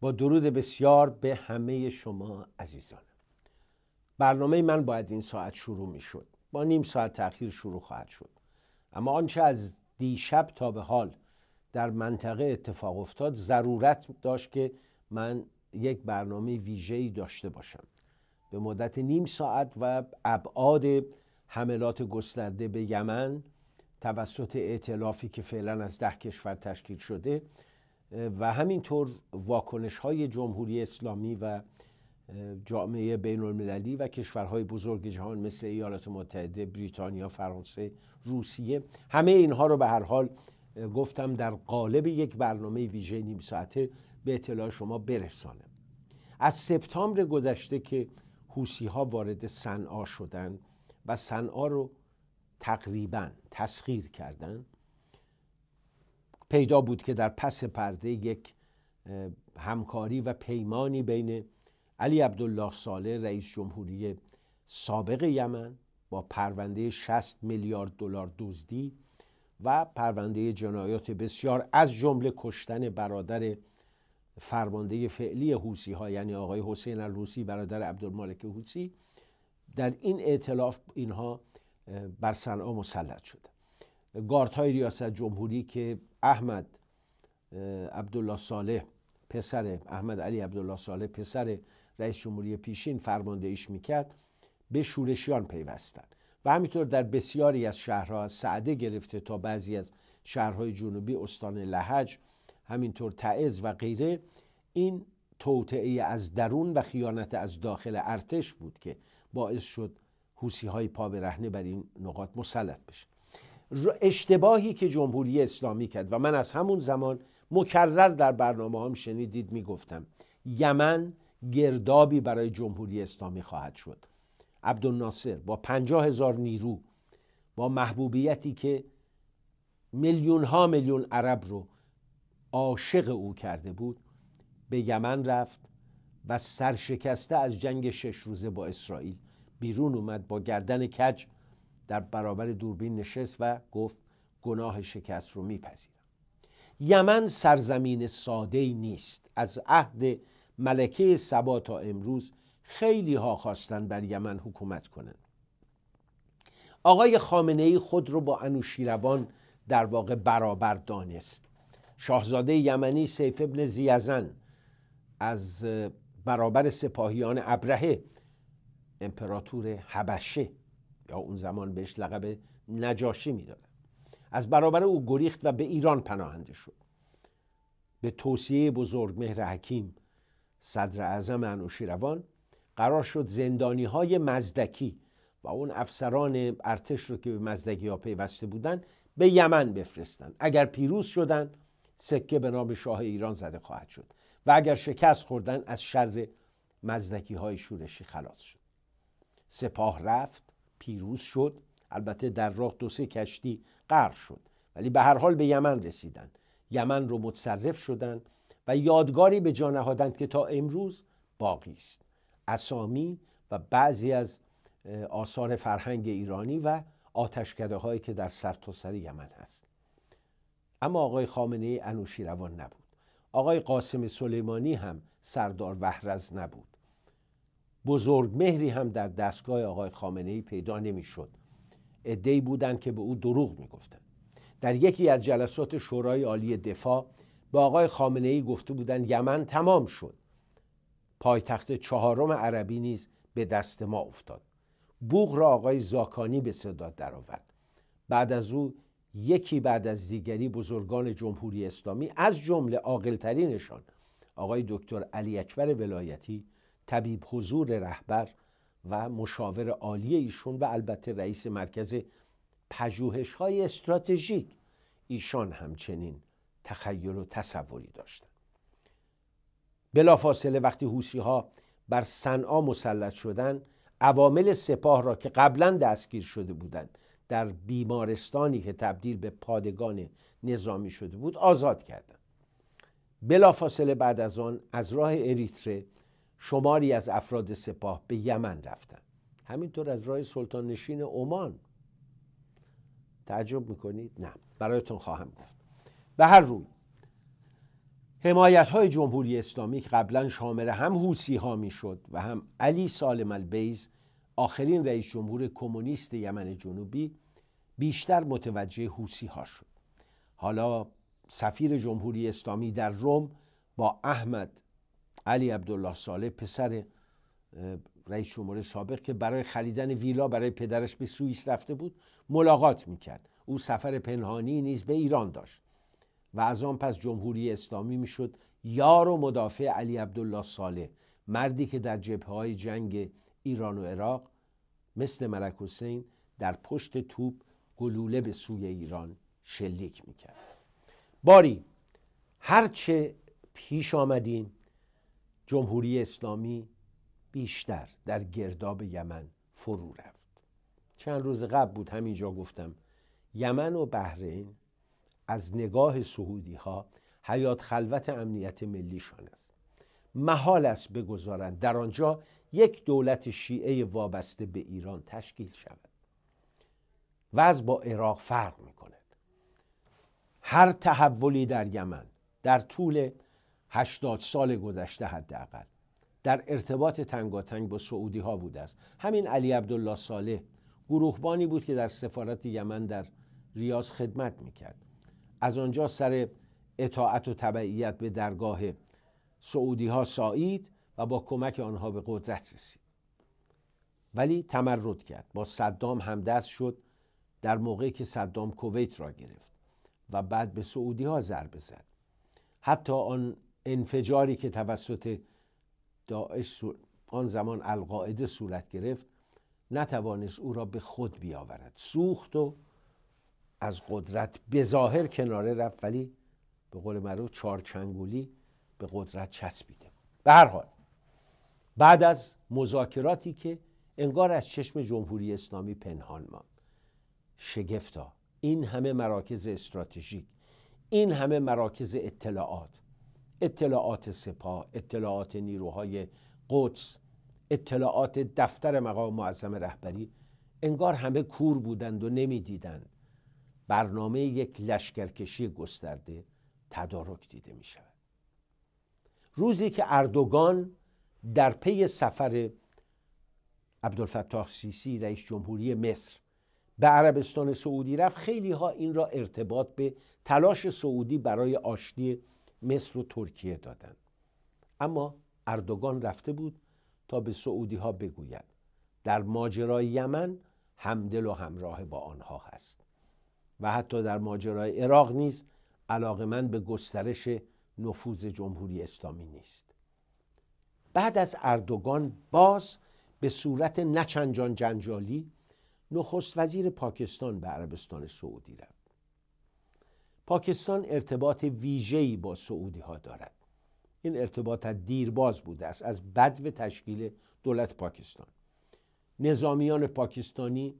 با درود بسیار به همه شما عزیزان برنامه من باید این ساعت شروع می شد با نیم ساعت تاخیر شروع خواهد شد اما آنچه از دیشب تا به حال در منطقه اتفاق افتاد ضرورت داشت که من یک برنامه ویژه‌ای داشته باشم به مدت نیم ساعت و ابعاد حملات گسترده به یمن توسط ائتلافی که فعلا از ده کشور تشکیل شده و همینطور واکنش های جمهوری اسلامی و جامعه بین المللی و کشورهای بزرگ جهان مثل ایالات متحده، بریتانیا، فرانسه، روسیه همه اینها رو به هر حال گفتم در قالب یک برنامه ویژه نیم ساعته به اطلاع شما برسانم از سپتامبر گذشته که حوسی ها وارد صنعا شدن و صنعا رو تقریبا تسخیر کردند. پیدا بود که در پس پرده یک همکاری و پیمانی بین علی عبدالله ساله رئیس جمهوری سابق یمن با پرونده 60 میلیارد دلار دزدی و پرونده جنایات بسیار از جمله کشتن برادر فرمانده فعلی حوسی ها یعنی آقای حسین الروسی برادر عبدالمالک حوسی در این اعتلاف اینها بر صنعا مسلط شد. گارد های ریاست جمهوری که احمد عبدالله صالح پسر احمد علی عبدالله صالح پسر رئیس جمهوری پیشین فرماندهیش میکرد به شورشیان پیوستند. و همینطور در بسیاری از شهرها سعده گرفته تا بعضی از شهرهای جنوبی استان لحج همینطور تعز و غیره این توطعه از درون و خیانت از داخل ارتش بود که باعث شد حوسی های پا به رهنه بر این نقاط مسلط بشه اشتباهی که جمهوری اسلامی کرد و من از همون زمان مکرر در برنامه هم شنیدید میگفتم یمن گردابی برای جمهوری اسلامی خواهد شد عبدالناصر با پنجاه هزار نیرو با محبوبیتی که میلیون ها میلیون عرب رو عاشق او کرده بود به یمن رفت و سرشکسته از جنگ شش روزه با اسرائیل بیرون اومد با گردن کج در برابر دوربین نشست و گفت گناه شکست رو میپذیرم یمن سرزمین ساده نیست از عهد ملکه سبا تا امروز خیلی ها خواستن بر یمن حکومت کنند آقای خامنه ای خود رو با انوشیروان در واقع برابر دانست شاهزاده یمنی سیف ابن زیزن از برابر سپاهیان ابرهه امپراتور حبشه یا اون زمان بهش لقب نجاشی میداد از برابر او گریخت و به ایران پناهنده شد به توصیه بزرگ مهر حکیم صدر اعظم انوشیروان قرار شد زندانی های مزدکی و اون افسران ارتش رو که به مزدکی ها پیوسته بودن به یمن بفرستند اگر پیروز شدن سکه به نام شاه ایران زده خواهد شد و اگر شکست خوردن از شر مزدکی های شورشی خلاص شد سپاه رفت پیروز شد البته در راه دو سه کشتی غرق شد ولی به هر حال به یمن رسیدند یمن رو متصرف شدند و یادگاری به جا نهادند که تا امروز باقی است اسامی و بعضی از آثار فرهنگ ایرانی و آتشکده هایی که در سرتاسر سر یمن هست اما آقای خامنه ای انوشیروان نبود آقای قاسم سلیمانی هم سردار وحرز نبود بزرگ مهری هم در دستگاه آقای خامنه ای پیدا نمیشد عدهای بودند که به او دروغ میگفتند در یکی از جلسات شورای عالی دفاع به آقای خامنه ای گفته بودند یمن تمام شد پایتخت چهارم عربی نیز به دست ما افتاد بوغ را آقای زاکانی به صدا درآورد بعد از او یکی بعد از دیگری بزرگان جمهوری اسلامی از جمله عاقلترینشان آقای دکتر علی اکبر ولایتی طبیب حضور رهبر و مشاور عالی ایشون و البته رئیس مرکز پژوهش های استراتژیک ایشان همچنین تخیل و تصوری داشتند بلافاصله وقتی حوسی ها بر صنعا مسلط شدند عوامل سپاه را که قبلا دستگیر شده بودند در بیمارستانی که تبدیل به پادگان نظامی شده بود آزاد کردند بلافاصله بعد از آن از راه اریتره شماری از افراد سپاه به یمن رفتن همینطور از راه سلطان نشین عمان تعجب میکنید نه برایتون خواهم گفت به هر روی حمایت های جمهوری اسلامی قبلا شامل هم حوسی ها میشد و هم علی سالم البیز آخرین رئیس جمهور کمونیست یمن جنوبی بیشتر متوجه حوسی ها شد حالا سفیر جمهوری اسلامی در روم با احمد علی عبدالله صالح پسر رئیس جمهور سابق که برای خریدن ویلا برای پدرش به سوئیس رفته بود ملاقات میکرد او سفر پنهانی نیز به ایران داشت و از آن پس جمهوری اسلامی میشد یار و مدافع علی عبدالله ساله مردی که در جبه های جنگ ایران و عراق مثل ملک حسین در پشت توپ گلوله به سوی ایران شلیک میکرد باری هرچه پیش آمدیم جمهوری اسلامی بیشتر در گرداب یمن فرو رفت چند روز قبل بود همینجا گفتم یمن و بحرین از نگاه سعودی ها حیات خلوت امنیت ملیشان است محال است بگذارند در آنجا یک دولت شیعه وابسته به ایران تشکیل شود وضع با عراق فرق می کند هر تحولی در یمن در طول هشتاد سال گذشته حداقل در ارتباط تنگاتنگ با سعودی ها بوده است همین علی عبدالله صالح گروهبانی بود که در سفارت یمن در ریاض خدمت میکرد از آنجا سر اطاعت و تبعیت به درگاه سعودی ها سایید و با کمک آنها به قدرت رسید ولی تمرد کرد با صدام همدست شد در موقعی که صدام کویت را گرفت و بعد به سعودی ها ضربه زد حتی آن انفجاری که توسط داعش آن زمان القاعده صورت گرفت نتوانست او را به خود بیاورد سوخت و از قدرت به ظاهر کناره رفت ولی به قول معروف چارچنگولی به قدرت چسبیده به هر حال بعد از مذاکراتی که انگار از چشم جمهوری اسلامی پنهان ماند شگفتا این همه مراکز استراتژیک این همه مراکز اطلاعات اطلاعات سپاه اطلاعات نیروهای قدس اطلاعات دفتر مقام معظم رهبری انگار همه کور بودند و نمیدیدند برنامه یک لشکرکشی گسترده تدارک دیده می شود روزی که اردوگان در پی سفر عبدالفتاح سیسی رئیس جمهوری مصر به عربستان سعودی رفت خیلی ها این را ارتباط به تلاش سعودی برای آشتی مصر و ترکیه دادن اما اردوگان رفته بود تا به سعودی ها بگوید در ماجرای یمن همدل و همراه با آنها هست و حتی در ماجرای عراق نیز علاقه من به گسترش نفوذ جمهوری اسلامی نیست بعد از اردوگان باز به صورت نچنجان جنجالی نخست وزیر پاکستان به عربستان سعودی رفت پاکستان ارتباط ویژه‌ای با سعودی ها دارد این ارتباط دیرباز بوده است از بدو تشکیل دولت پاکستان نظامیان پاکستانی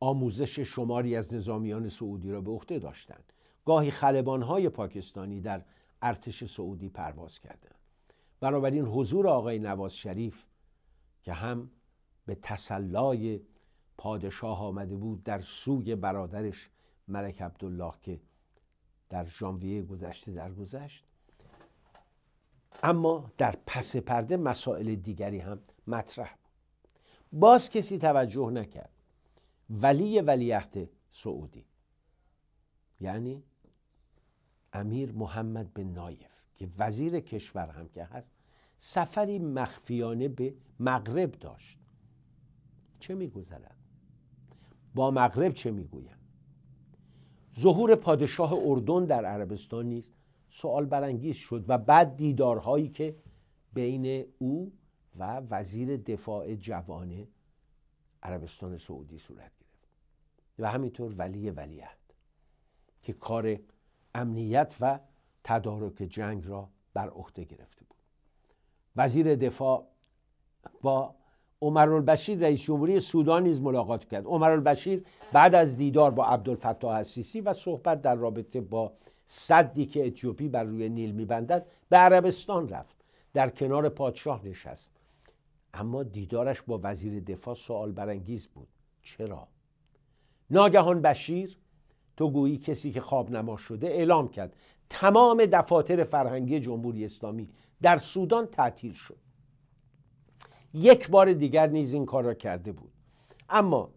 آموزش شماری از نظامیان سعودی را به عهده داشتند گاهی های پاکستانی در ارتش سعودی پرواز کردند بنابراین حضور آقای نواز شریف که هم به تسلای پادشاه آمده بود در سوی برادرش ملک عبدالله که در ژانویه گذشته درگذشت اما در پس پرده مسائل دیگری هم مطرح بود باز کسی توجه نکرد ولی ولیعهد سعودی یعنی امیر محمد بن نایف که وزیر کشور هم که هست سفری مخفیانه به مغرب داشت چه میگذرد با مغرب چه گویم؟ ظهور پادشاه اردن در عربستان نیز سوال برانگیز شد و بعد دیدارهایی که بین او و وزیر دفاع جوان عربستان سعودی صورت گرفت و همینطور ولی ولیت که کار امنیت و تدارک جنگ را بر عهده گرفته بود وزیر دفاع با عمر البشیر رئیس جمهوری سودان نیز ملاقات کرد عمر البشیر بعد از دیدار با عبدالفتاح السیسی و صحبت در رابطه با صدی که اتیوپی بر روی نیل میبندد به عربستان رفت در کنار پادشاه نشست اما دیدارش با وزیر دفاع سوال برانگیز بود چرا ناگهان بشیر تو گویی کسی که خواب نما شده اعلام کرد تمام دفاتر فرهنگی جمهوری اسلامی در سودان تعطیل شد یک بار دیگر نیز این کار را کرده بود اما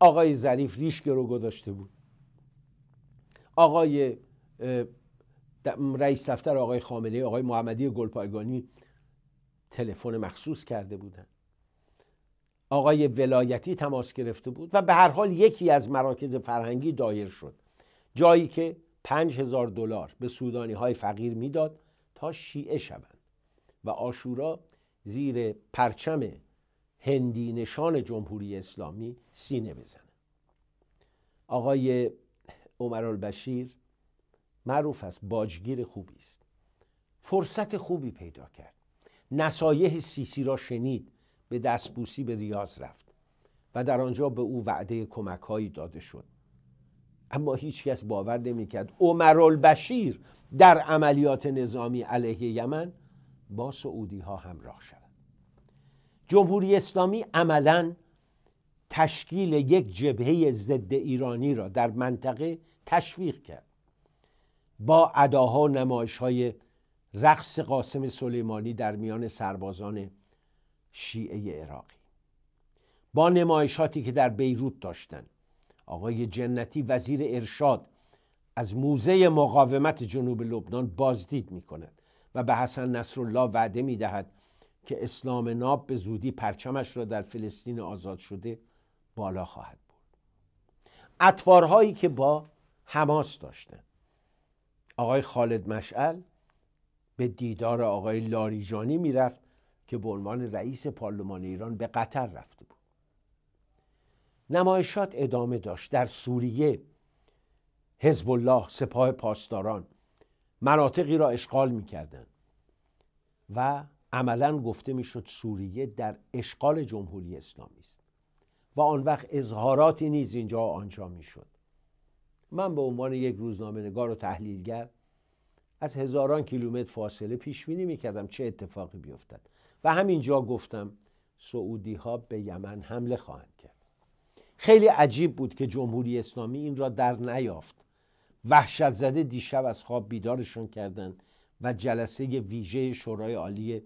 آقای ظریف ریش رو گذاشته بود آقای رئیس دفتر آقای خامله آقای محمدی گلپایگانی تلفن مخصوص کرده بودند آقای ولایتی تماس گرفته بود و به هر حال یکی از مراکز فرهنگی دایر شد جایی که پنج هزار دلار به سودانی های فقیر میداد تا شیعه شوند و آشورا زیر پرچم هندی نشان جمهوری اسلامی سینه بزنه آقای عمر البشیر معروف است باجگیر خوبی است فرصت خوبی پیدا کرد نصایح سیسی را شنید به دستبوسی به ریاض رفت و در آنجا به او وعده کمکهایی داده شد اما هیچکس باور نمیکرد عمر البشیر در عملیات نظامی علیه یمن با سعودی ها همراه شود جمهوری اسلامی عملا تشکیل یک جبهه ضد ایرانی را در منطقه تشویق کرد با اداها و نمایش های رقص قاسم سلیمانی در میان سربازان شیعه عراقی با نمایشاتی که در بیروت داشتند آقای جنتی وزیر ارشاد از موزه مقاومت جنوب لبنان بازدید می کند و به حسن نصرالله وعده می دهد که اسلام ناب به زودی پرچمش را در فلسطین آزاد شده بالا خواهد بود. اطوارهایی که با حماس داشتند آقای خالد مشعل به دیدار آقای لاریجانی میرفت که به عنوان رئیس پارلمان ایران به قطر رفته بود نمایشات ادامه داشت در سوریه حزب الله سپاه پاسداران مناطقی را اشغال کردن و عملا گفته می شد سوریه در اشغال جمهوری اسلامی است و آن وقت اظهاراتی نیز اینجا و آنجا شد. من به عنوان یک روزنامه نگار و تحلیلگر از هزاران کیلومتر فاصله پیش بینی میکردم چه اتفاقی بیفتد و همینجا گفتم سعودی ها به یمن حمله خواهند کرد خیلی عجیب بود که جمهوری اسلامی این را در نیافت وحشت زده دیشب از خواب بیدارشون کردند و جلسه ویژه شورای عالی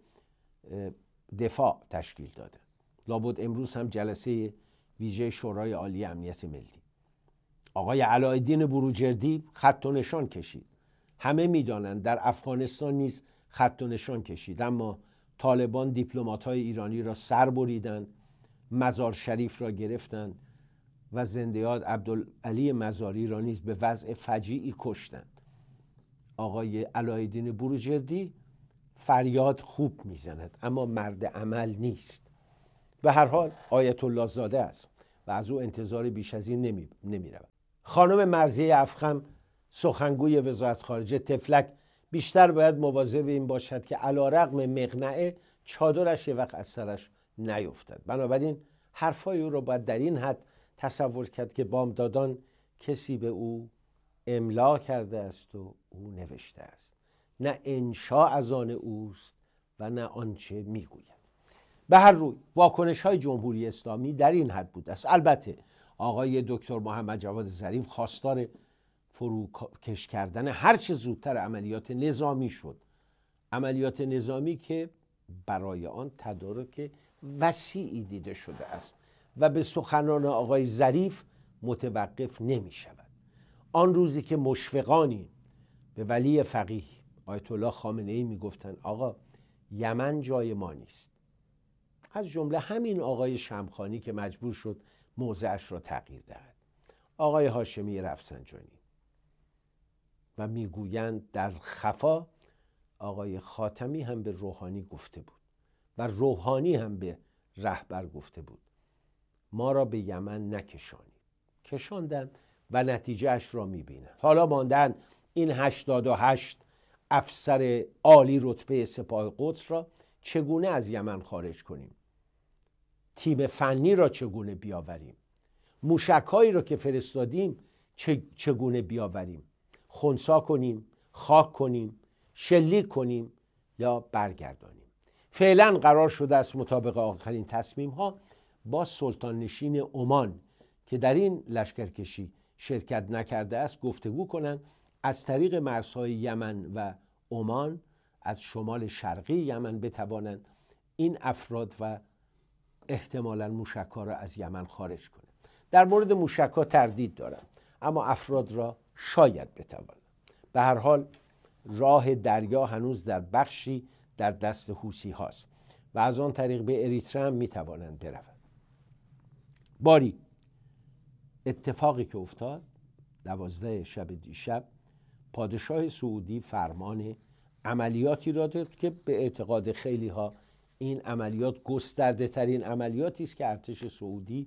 دفاع تشکیل دادند لابد امروز هم جلسه ویژه شورای عالی امنیت ملی آقای علایدین بروجردی خط و نشان کشید همه میدانند در افغانستان نیز خط و نشان کشید اما طالبان دیپلمات‌های ایرانی را سر بریدند مزار شریف را گرفتند و زندیاد عبدالعلی مزاری را نیز به وضع فجیعی کشتند آقای علایدین بروجردی فریاد خوب میزند اما مرد عمل نیست به هر حال آیت الله زاده است و از او انتظار بیش از این نمی, رود. خانم مرزی افخم سخنگوی وزارت خارجه تفلک بیشتر باید مواظب این باشد که علا رقم مقنعه چادرش یه وقت از سرش نیفتد بنابراین حرفای او را باید در این حد تصور کرد که بامدادان کسی به او املا کرده است و او نوشته است نه انشا از آن اوست و نه آنچه میگوید به هر روی واکنش های جمهوری اسلامی در این حد بود است البته آقای دکتر محمد جواد ظریف خواستار فروکش کردن هرچه زودتر عملیات نظامی شد عملیات نظامی که برای آن تدارک وسیعی دیده شده است و به سخنان آقای ظریف متوقف نمی شود آن روزی که مشفقانی به ولی فقیه آیت الله خامنه ای می گفتن آقا یمن جای ما نیست از جمله همین آقای شمخانی که مجبور شد موضعش را تغییر دهد آقای هاشمی رفسنجانی و میگویند در خفا آقای خاتمی هم به روحانی گفته بود و روحانی هم به رهبر گفته بود ما را به یمن نکشانید کشاندن و نتیجهش را میبینن حالا ماندن این 88 افسر عالی رتبه سپاه قدس را چگونه از یمن خارج کنیم تیم فنی را چگونه بیاوریم موشکهایی را که فرستادیم چگونه بیاوریم خونسا کنیم خاک کنیم شلیک کنیم یا برگردانیم فعلا قرار شده است مطابق آخرین تصمیم ها با سلطان نشین عمان که در این لشکرکشی شرکت نکرده است گفتگو کنند از طریق مرزهای یمن و عمان از شمال شرقی یمن بتوانند این افراد و احتمالا موشکها را از یمن خارج کنند در مورد موشکها تردید دارم اما افراد را شاید بتوانند به هر حال راه دریا هنوز در بخشی در دست حوسی هاست و از آن طریق به اریتره هم توانند بروند باری اتفاقی که افتاد دوازده شب دیشب پادشاه سعودی فرمان عملیاتی را داد که به اعتقاد خیلی ها این عملیات گسترده ترین عملیاتی است که ارتش سعودی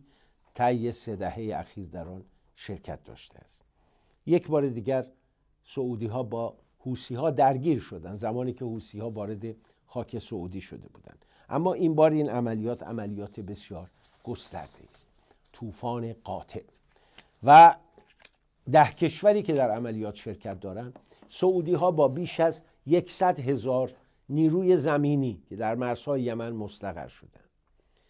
طی سه دهه اخیر در آن شرکت داشته است یک بار دیگر سعودی ها با حوسی ها درگیر شدند زمانی که حوسی ها وارد خاک سعودی شده بودند اما این بار این عملیات عملیات بسیار گسترده است طوفان قاطع و ده کشوری که در عملیات شرکت دارند سعودی ها با بیش از 100 هزار نیروی زمینی که در مرزهای یمن مستقر شدند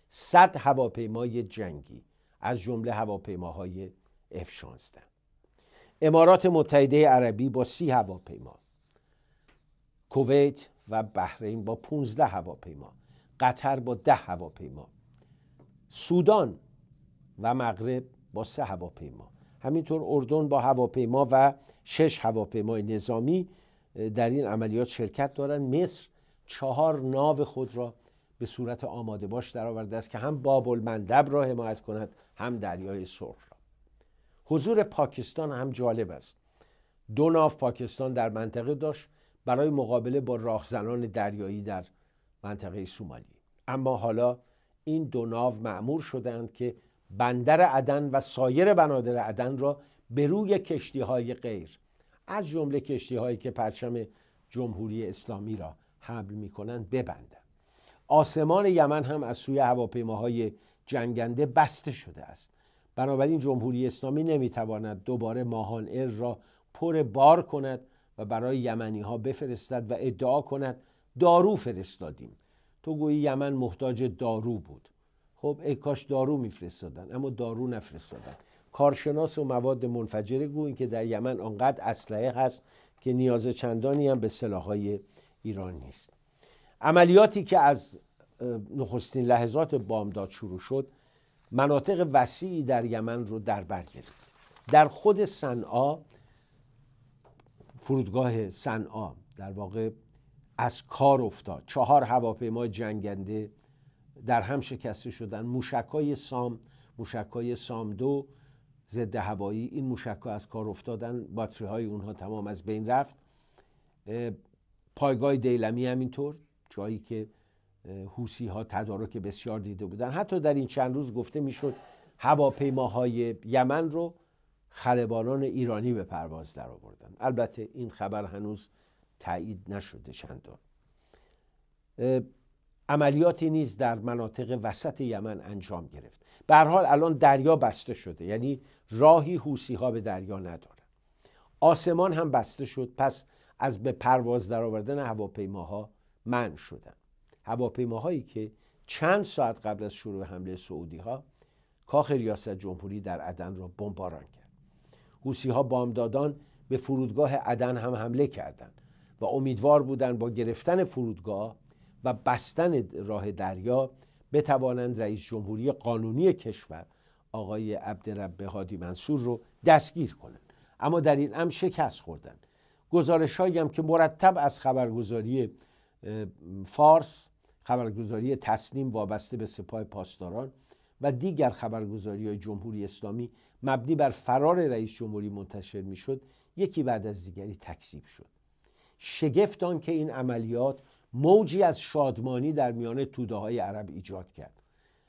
100 هواپیمای جنگی از جمله هواپیماهای F-16 امارات متحده عربی با سی هواپیما کویت و بحرین با 15 هواپیما قطر با ده هواپیما سودان و مغرب با سه هواپیما همینطور اردن با هواپیما و شش هواپیمای نظامی در این عملیات شرکت دارند مصر چهار ناو خود را به صورت آماده باش درآورده است که هم باب المندب را حمایت کند هم دریای سرخ را حضور پاکستان هم جالب است دو ناو پاکستان در منطقه داشت برای مقابله با راهزنان دریایی در منطقه سومالی اما حالا این دو ناو معمور شدند که بندر عدن و سایر بنادر عدن را به روی کشتی های غیر از جمله کشتی هایی که پرچم جمهوری اسلامی را حمل می کنند ببندند آسمان یمن هم از سوی هواپیماهای جنگنده بسته شده است بنابراین جمهوری اسلامی نمیتواند دوباره ماهان ایر را پر بار کند و برای یمنی ها بفرستد و ادعا کند دارو فرستادیم تو گویی یمن محتاج دارو بود خب ای کاش دارو میفرستادن اما دارو نفرستادن کارشناس و مواد منفجره گوین که در یمن آنقدر اسلحه هست که نیاز چندانی هم به سلاحهای ایران نیست عملیاتی که از نخستین لحظات بامداد شروع شد مناطق وسیعی در یمن رو در بر گرفت در خود صنعا فرودگاه صنعا در واقع از کار افتاد چهار هواپیمای جنگنده در هم شکسته شدن موشکای سام موشکای سام دو ضد هوایی این موشکا از کار افتادن باتری های اونها تمام از بین رفت پایگاه دیلمی هم اینطور جایی که حوسی ها تدارک بسیار دیده بودن حتی در این چند روز گفته میشد هواپیماهای یمن رو خلبانان ایرانی به پرواز در آوردن البته این خبر هنوز تایید نشده چندان عملیاتی نیز در مناطق وسط یمن انجام گرفت به حال الان دریا بسته شده یعنی راهی حوسی ها به دریا نداره. آسمان هم بسته شد پس از به پرواز درآوردن هواپیماها منع شدن هواپیماهایی که چند ساعت قبل از شروع حمله سعودی ها کاخ ریاست جمهوری در عدن را بمباران کرد حوسی ها بامدادان به فرودگاه عدن هم حمله کردند و امیدوار بودند با گرفتن فرودگاه و بستن راه دریا بتوانند رئیس جمهوری قانونی کشور آقای عبدرب هادی منصور رو دستگیر کنند اما در این هم شکست خوردن گزارش هم که مرتب از خبرگزاری فارس خبرگزاری تسلیم وابسته به سپاه پاسداران و دیگر خبرگزاری های جمهوری اسلامی مبنی بر فرار رئیس جمهوری منتشر شد یکی بعد از دیگری تکذیب شد شگفت که این عملیات موجی از شادمانی در میان توده های عرب ایجاد کرد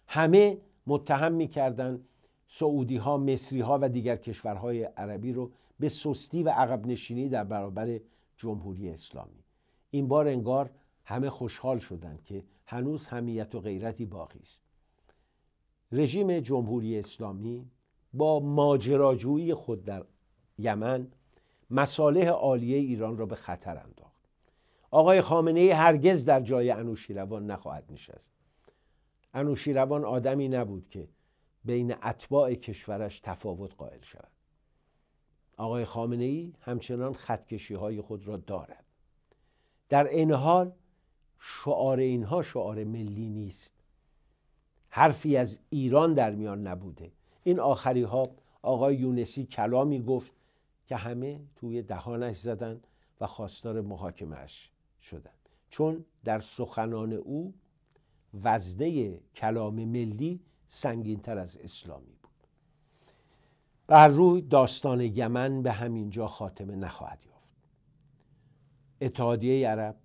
همه متهم میکردند سعودی ها مصری ها و دیگر کشورهای عربی رو به سستی و عقب نشینی در برابر جمهوری اسلامی این بار انگار همه خوشحال شدند که هنوز همیت و غیرتی باقی است رژیم جمهوری اسلامی با ماجراجویی خود در یمن مصالح عالیه ایران را به خطر انداخت آقای خامنه ای هرگز در جای انوشیروان نخواهد نشست انوشیروان آدمی نبود که بین اتباع کشورش تفاوت قائل شود آقای خامنه ای همچنان خطکشی های خود را دارد در این حال شعار اینها شعار ملی نیست حرفی از ایران در میان نبوده این آخری ها آقای یونسی کلامی گفت که همه توی دهانش زدن و خواستار محاکمهش شدند چون در سخنان او وزده کلام ملی سنگینتر از اسلامی بود بر روی داستان یمن به همین جا خاتمه نخواهد یافت اتحادیه عرب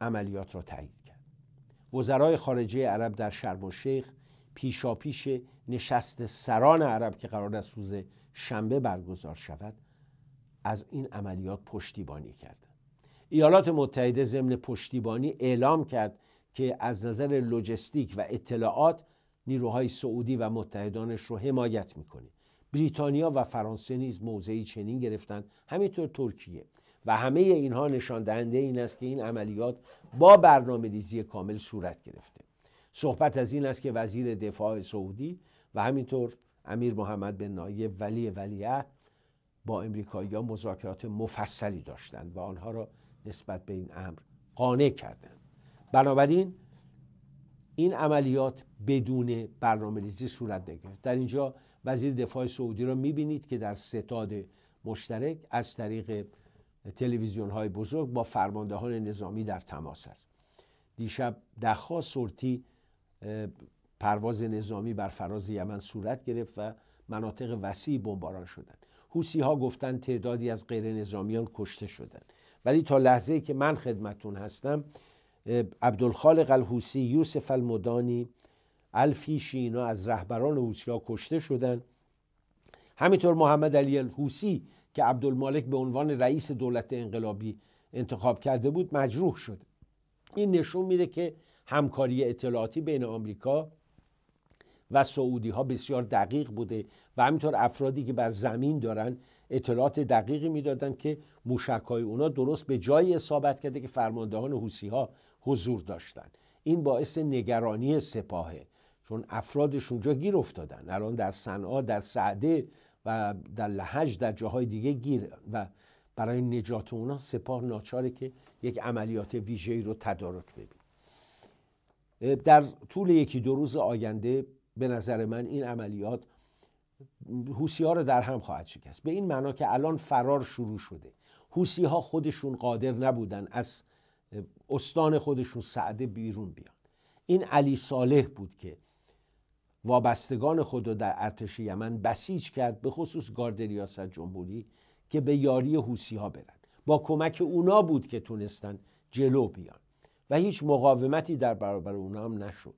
عملیات را تایید کرد وزرای خارجه عرب در شرم و شیخ پیشاپیش نشست سران عرب که قرار است روز شنبه برگزار شود از این عملیات پشتیبانی کردند ایالات متحده ضمن پشتیبانی اعلام کرد که از نظر لوجستیک و اطلاعات نیروهای سعودی و متحدانش رو حمایت میکنه بریتانیا و فرانسه نیز موضعی چنین گرفتند همینطور ترکیه و همه اینها نشان دهنده این است که این عملیات با برنامه ریزی کامل صورت گرفته صحبت از این است که وزیر دفاع سعودی و همینطور امیر محمد بن نایب ولی ولیعهد با امریکایی مذاکرات مفصلی داشتند و آنها را نسبت به این امر قانع کردن بنابراین این عملیات بدون برنامه ریزی صورت نگرفت در اینجا وزیر دفاع سعودی را میبینید که در ستاد مشترک از طریق تلویزیون های بزرگ با فرماندهان نظامی در تماس است دیشب دهها سرتی پرواز نظامی بر فراز یمن صورت گرفت و مناطق وسیعی بمباران شدند حوسی ها گفتند تعدادی از غیر نظامیان کشته شدند ولی تا لحظه که من خدمتون هستم عبدالخالق الحوسی یوسف المدانی الفیشی اینا از رهبران حوسی کشته شدن همینطور محمد علی الحوسی که عبدالمالک به عنوان رئیس دولت انقلابی انتخاب کرده بود مجروح شد این نشون میده که همکاری اطلاعاتی بین آمریکا و سعودی ها بسیار دقیق بوده و همینطور افرادی که بر زمین دارن اطلاعات دقیقی میدادند که موشک های اونا درست به جایی اصابت کرده که فرماندهان حوسی ها حضور داشتند این باعث نگرانی سپاهه چون افرادش اونجا گیر افتادن الان در صنعا در سعده و در لحج در جاهای دیگه گیر و برای نجات اونا سپاه ناچاره که یک عملیات ویژه‌ای رو تدارک ببین در طول یکی دو روز آینده به نظر من این عملیات حوسی ها رو در هم خواهد شکست به این معنا که الان فرار شروع شده حوسی ها خودشون قادر نبودن از استان خودشون سعده بیرون بیان این علی صالح بود که وابستگان خود رو در ارتش یمن بسیج کرد به خصوص گارد ریاست جمهوری که به یاری حوسی ها برن با کمک اونا بود که تونستن جلو بیان و هیچ مقاومتی در برابر اونا هم نشد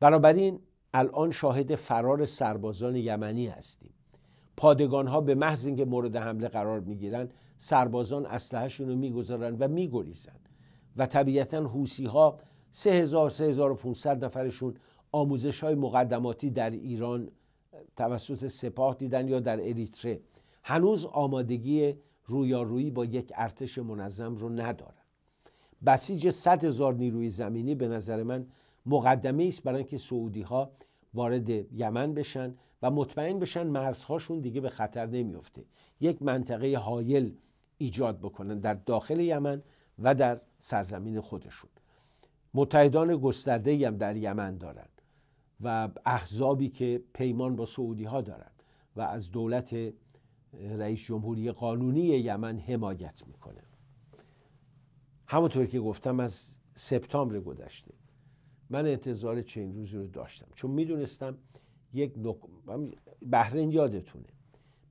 بنابراین الان شاهد فرار سربازان یمنی هستیم پادگان ها به محض اینکه مورد حمله قرار می گیرند سربازان اسلحهشون رو میگذارن و میگریزن و طبیعتا حوسی ها 3000 3500 نفرشون آموزش های مقدماتی در ایران توسط سپاه دیدن یا در اریتره هنوز آمادگی رویارویی با یک ارتش منظم رو ندارن بسیج 100 هزار نیروی زمینی به نظر من مقدمه است برای اینکه سعودی ها وارد یمن بشن و مطمئن بشن مرزهاشون دیگه به خطر نمیفته یک منطقه هایل ایجاد بکنن در داخل یمن و در سرزمین خودشون متحدان گسترده هم در یمن دارن و احزابی که پیمان با سعودی ها دارن و از دولت رئیس جمهوری قانونی یمن حمایت میکنه همونطور که گفتم از سپتامبر گذشته من انتظار چنین روزی رو داشتم چون میدونستم یک بحرین یادتونه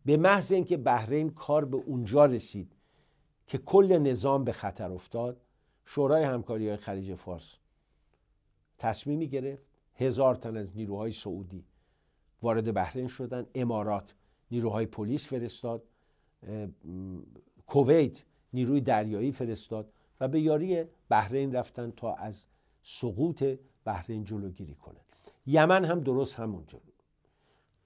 به محض اینکه بحرین کار به اونجا رسید که کل نظام به خطر افتاد شورای همکاری های خلیج فارس تصمیمی گرفت هزار تن از نیروهای سعودی وارد بحرین شدن امارات نیروهای پلیس فرستاد کویت نیروی دریایی فرستاد و به یاری بحرین رفتن تا از سقوط بحرین جلوگیری کنه یمن هم درست همونجوری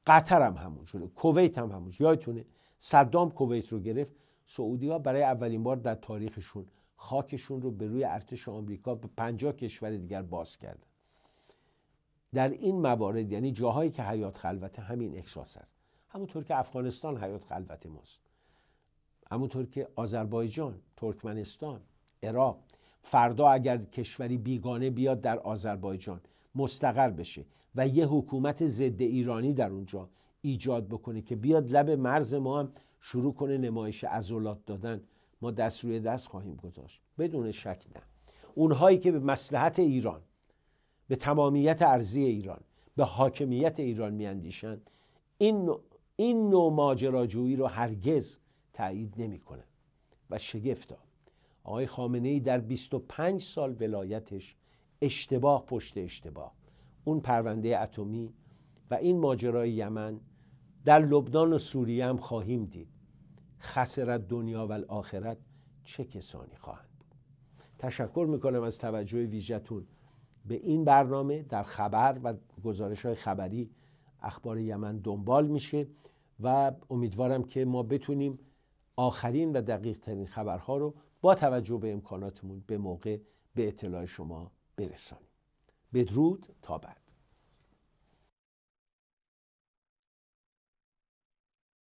قطر هم همونجوری کویت هم همونجوری یادتونه صدام کویت رو گرفت سعودی ها برای اولین بار در تاریخشون خاکشون رو به روی ارتش آمریکا به 50 کشور دیگر باز کردن در این موارد یعنی جاهایی که حیات خلوته همین احساس است همونطور که افغانستان حیات خلوت ماست همونطور که آذربایجان ترکمنستان عراق فردا اگر کشوری بیگانه بیاد در آذربایجان مستقر بشه و یه حکومت ضد ایرانی در اونجا ایجاد بکنه که بیاد لب مرز ما هم شروع کنه نمایش عضلات دادن ما دست روی دست خواهیم گذاشت بدون شک نه اونهایی که به مسلحت ایران به تمامیت ارزی ایران به حاکمیت ایران میاندیشند این نوع این نوع ماجراجویی رو هرگز تایید نمیکنه و شگفت آقای خامنه ای در 25 سال ولایتش اشتباه پشت اشتباه اون پرونده اتمی و این ماجرای یمن در لبنان و سوریه هم خواهیم دید خسرت دنیا و آخرت چه کسانی خواهند بود تشکر میکنم از توجه ویژتون به این برنامه در خبر و گزارش های خبری اخبار یمن دنبال میشه و امیدوارم که ما بتونیم آخرین و دقیق ترین خبرها رو با توجه به امکاناتمون به موقع به اطلاع شما برسانیم بدرود تا بعد